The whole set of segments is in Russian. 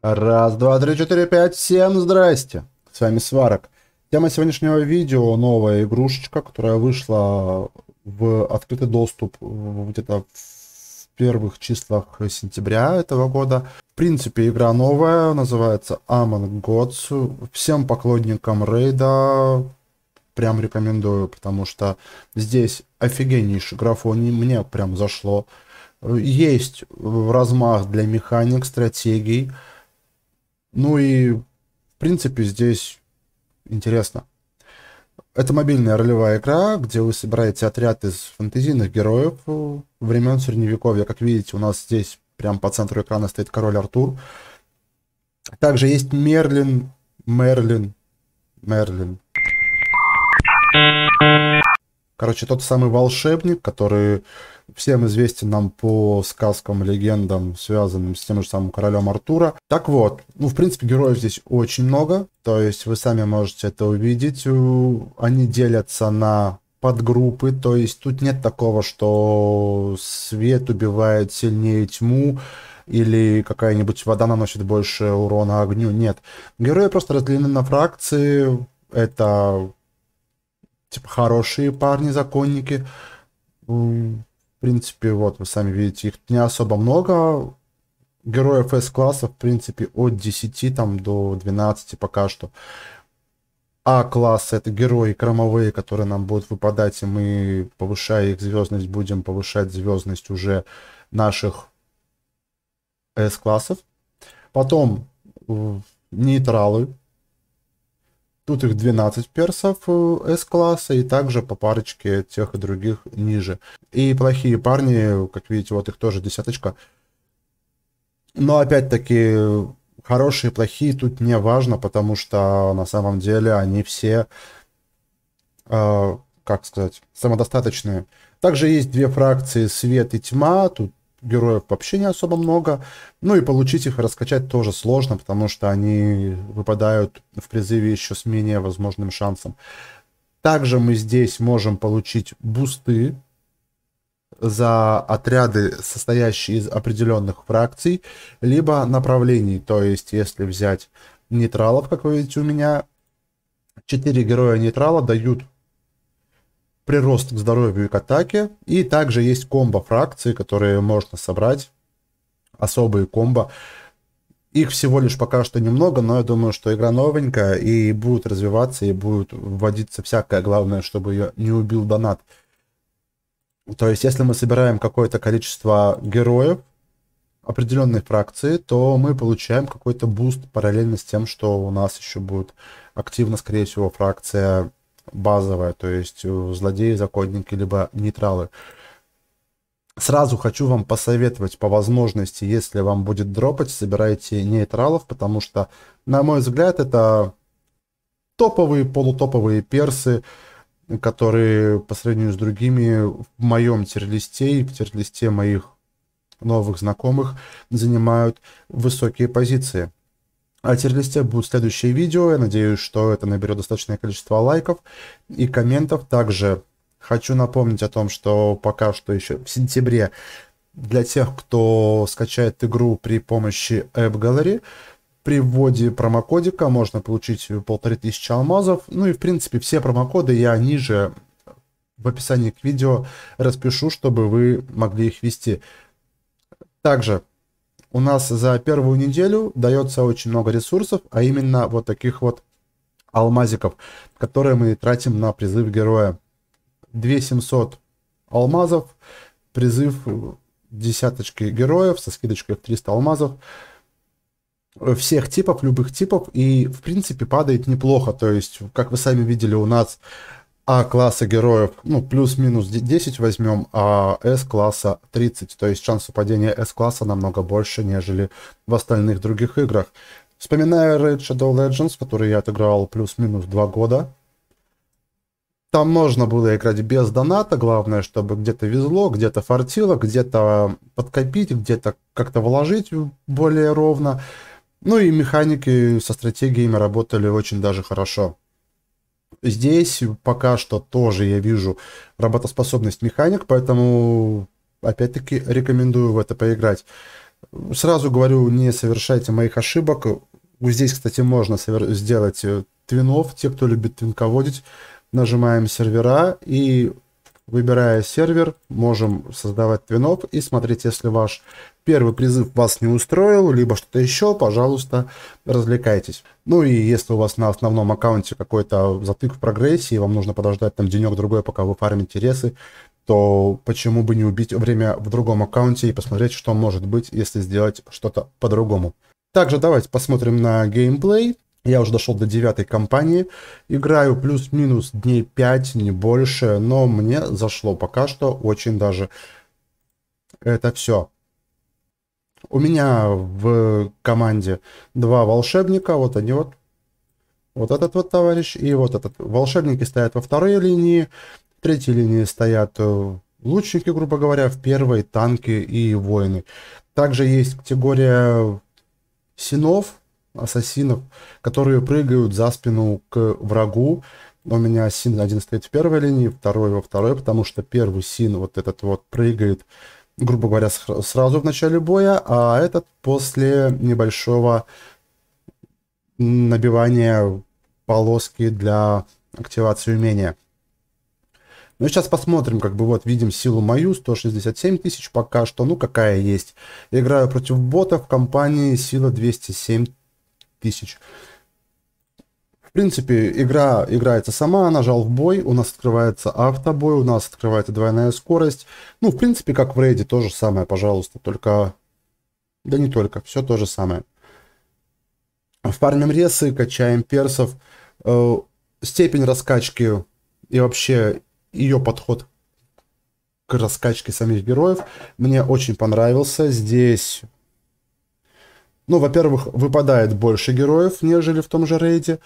Раз, два, три, четыре, пять, всем здрасте! С вами Сварок. Тема сегодняшнего видео – новая игрушечка, которая вышла в открытый доступ где-то в первых числах сентября этого года. В принципе, игра новая, называется Among Gods. Всем поклонникам рейда прям рекомендую, потому что здесь офигеннейший графон, мне прям зашло. Есть размах для механик, стратегий, ну и, в принципе, здесь интересно. Это мобильная ролевая игра, где вы собираете отряд из фэнтезийных героев э, времен Средневековья. Как видите, у нас здесь прямо по центру экрана стоит король Артур. Также есть Мерлин, Мерлин, Мерлин, Короче, тот самый волшебник, который всем известен нам по сказкам, легендам, связанным с тем же самым королем Артура. Так вот, ну, в принципе, героев здесь очень много, то есть вы сами можете это увидеть. Они делятся на подгруппы, то есть тут нет такого, что свет убивает сильнее тьму, или какая-нибудь вода наносит больше урона огню. Нет. Герои просто разделены на фракции. Это типа, хорошие парни, законники. В принципе, вот, вы сами видите, их не особо много. Героев S-класса, в принципе, от 10 там, до 12 пока что. А-класс это герои кромовые, которые нам будут выпадать, и мы, повышая их звездность, будем повышать звездность уже наших S-классов. Потом э, нейтралы, Тут их 12 персов с э, класса и также по парочке тех и других ниже. И плохие парни, как видите, вот их тоже десяточка. Но опять-таки хорошие, и плохие тут не важно, потому что на самом деле они все, э, как сказать, самодостаточные. Также есть две фракции свет и тьма. Тут героев вообще не особо много. Ну и получить их раскачать тоже сложно, потому что они выпадают в призыве еще с менее возможным шансом. Также мы здесь можем получить бусты за отряды, состоящие из определенных фракций, либо направлений. То есть, если взять нейтралов, как вы видите у меня, 4 героя нейтрала дают прирост к здоровью и к атаке. И также есть комбо-фракции, которые можно собрать. Особые комбо. Их всего лишь пока что немного, но я думаю, что игра новенькая, и будут развиваться, и будет вводиться всякое. Главное, чтобы ее не убил донат. То есть, если мы собираем какое-то количество героев определенной фракции, то мы получаем какой-то буст параллельно с тем, что у нас еще будет активно, скорее всего, фракция базовая, то есть злодеи, законники, либо нейтралы. Сразу хочу вам посоветовать по возможности, если вам будет дропать, собирайте нейтралов, потому что, на мой взгляд, это топовые, полутоповые персы, которые по сравнению с другими в моем тирлисте и в терлисте моих новых знакомых занимают высокие позиции о а тирлисте будут следующие видео. Я надеюсь, что это наберет достаточное количество лайков и комментов. Также хочу напомнить о том, что пока что еще в сентябре для тех, кто скачает игру при помощи App Gallery, при вводе промокодика можно получить полторы тысячи алмазов. Ну и в принципе все промокоды я ниже в описании к видео распишу, чтобы вы могли их ввести. Также у нас за первую неделю дается очень много ресурсов, а именно вот таких вот алмазиков, которые мы тратим на призыв героя. 2700 алмазов, призыв э, десяточки героев со скидочкой в 300 алмазов э, всех типов, любых типов, и в принципе падает неплохо, то есть, как вы сами видели, у нас а-класса героев, ну, плюс-минус 10 возьмем, а С-класса 30. То есть шанс упадения С-класса намного больше, нежели в остальных других играх. Вспоминаю Raid Shadow Legends, который я отыграл плюс-минус 2 года. Там можно было играть без доната, главное, чтобы где-то везло, где-то фартило, где-то подкопить, где-то как-то вложить более ровно. Ну и механики со стратегиями работали очень даже хорошо. Здесь пока что тоже я вижу работоспособность механик, поэтому опять-таки рекомендую в это поиграть. Сразу говорю, не совершайте моих ошибок. Здесь, кстати, можно сделать э, твинов, те, кто любит твинководить. Нажимаем сервера и Выбирая сервер, можем создавать твинов и смотреть, если ваш первый призыв вас не устроил, либо что-то еще, пожалуйста, развлекайтесь. Ну и если у вас на основном аккаунте какой-то затык в прогрессе и вам нужно подождать там денек-другой, пока вы фармите интересы, то почему бы не убить время в другом аккаунте и посмотреть, что может быть, если сделать что-то по-другому. Также давайте посмотрим на геймплей. Я уже дошел до девятой компании. Играю плюс-минус дней 5, не больше. Но мне зашло пока что очень даже это все. У меня в команде два волшебника. Вот они вот. Вот этот вот товарищ и вот этот. Волшебники стоят во второй линии. В третьей линии стоят э, лучники, грубо говоря. В первой танки и воины. Также есть категория синов ассасинов, которые прыгают за спину к врагу. У меня син один стоит в первой линии, второй во второй, потому что первый син вот этот вот прыгает, грубо говоря, сразу в начале боя, а этот после небольшого набивания полоски для активации умения. Ну и сейчас посмотрим, как бы вот видим силу мою, 167 тысяч пока что, ну какая есть. Я играю против бота в компании, сила 207 тысяч. В принципе, игра играется сама, нажал в бой, у нас открывается автобой, у нас открывается двойная скорость. Ну, в принципе, как в рейде, то же самое, пожалуйста, только... Да не только, все то же самое. Фармим ресы, качаем персов. Э, степень раскачки и вообще ее подход к раскачке самих героев мне очень понравился. Здесь ну, во-первых, выпадает больше героев, нежели в том же рейде.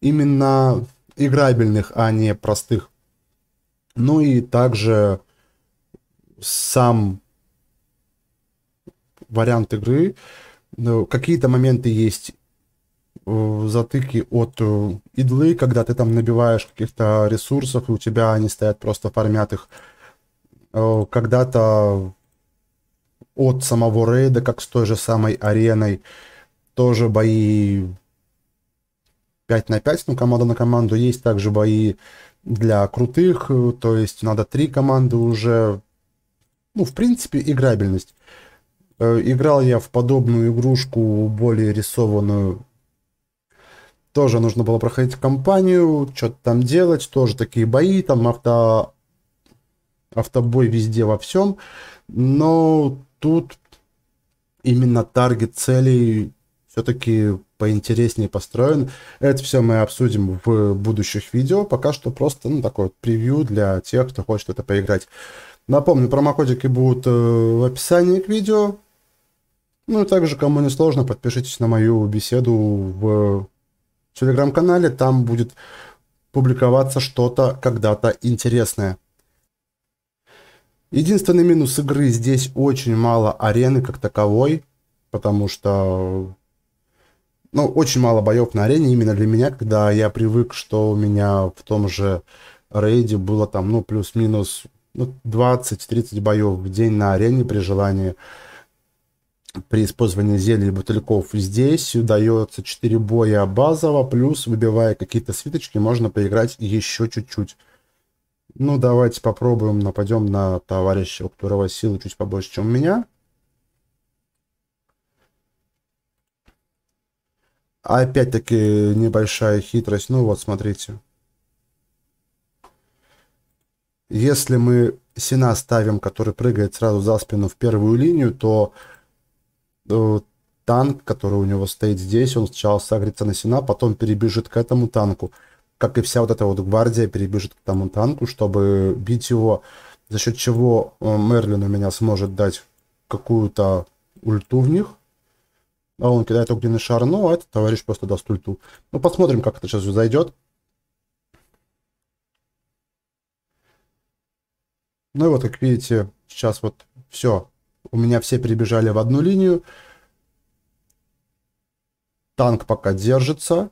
Именно играбельных, а не простых. Ну и также сам вариант игры. Ну, какие-то моменты есть э, затыки от э, идлы, когда ты там набиваешь каких-то ресурсов, и у тебя они стоят просто формят их. Э, когда-то от самого рейда, как с той же самой ареной. Тоже бои 5 на 5, ну, команда на команду. Есть также бои для крутых, то есть надо три команды уже. Ну, в принципе, играбельность. Э, играл я в подобную игрушку, более рисованную. Тоже нужно было проходить кампанию, что-то там делать, тоже такие бои, там авто... автобой везде во всем. Но тут именно таргет целей все-таки поинтереснее построен. Это все мы обсудим в будущих видео. Пока что просто ну, такое вот превью для тех, кто хочет это поиграть. Напомню, промокодики будут э, в описании к видео. Ну и также, кому не сложно, подпишитесь на мою беседу в телеграм-канале. Там будет публиковаться что-то когда-то интересное. Единственный минус игры, здесь очень мало арены как таковой, потому что ну, очень мало боев на арене именно для меня, когда я привык, что у меня в том же рейде было там, ну, плюс-минус ну, 20-30 боев в день на арене при желании при использовании зелий и бутыльков. Здесь удается 4 боя базово, плюс, выбивая какие-то свиточки, можно поиграть еще чуть-чуть. Ну, давайте попробуем, нападем на товарища, у которого силы чуть побольше, чем у меня. Опять-таки небольшая хитрость. Ну вот, смотрите. Если мы Сина ставим, который прыгает сразу за спину в первую линию, то э, танк, который у него стоит здесь, он сначала сагрится на Сина, потом перебежит к этому танку как и вся вот эта вот гвардия перебежит к тому танку, чтобы бить его, за счет чего э, Мерлин у меня сможет дать какую-то ульту в них. А он кидает огненный шар, ну, а этот товарищ просто даст ульту. Ну, посмотрим, как это сейчас зайдет. Ну и вот, как видите, сейчас вот все. У меня все прибежали в одну линию. Танк пока держится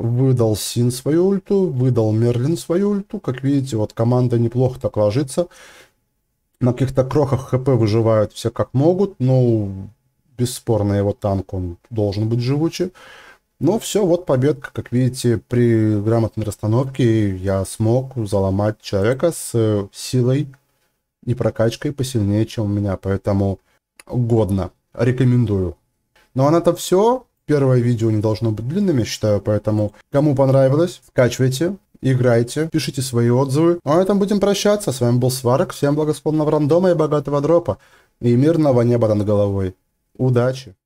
выдал Син свою ульту, выдал Мерлин свою ульту. Как видите, вот команда неплохо так ложится. На каких-то крохах хп выживают все как могут. но бесспорно, его танк, он должен быть живучий. Но все, вот победка. Как видите, при грамотной расстановке я смог заломать человека с э, силой и прокачкой посильнее, чем у меня. Поэтому годно. Рекомендую. Ну, а на это все. Первое видео не должно быть длинным, я считаю, поэтому кому понравилось, скачивайте, играйте, пишите свои отзывы. Ну, а на этом будем прощаться. С вами был Сварок. Всем благосклонного рандома и богатого дропа. И мирного неба над головой. Удачи!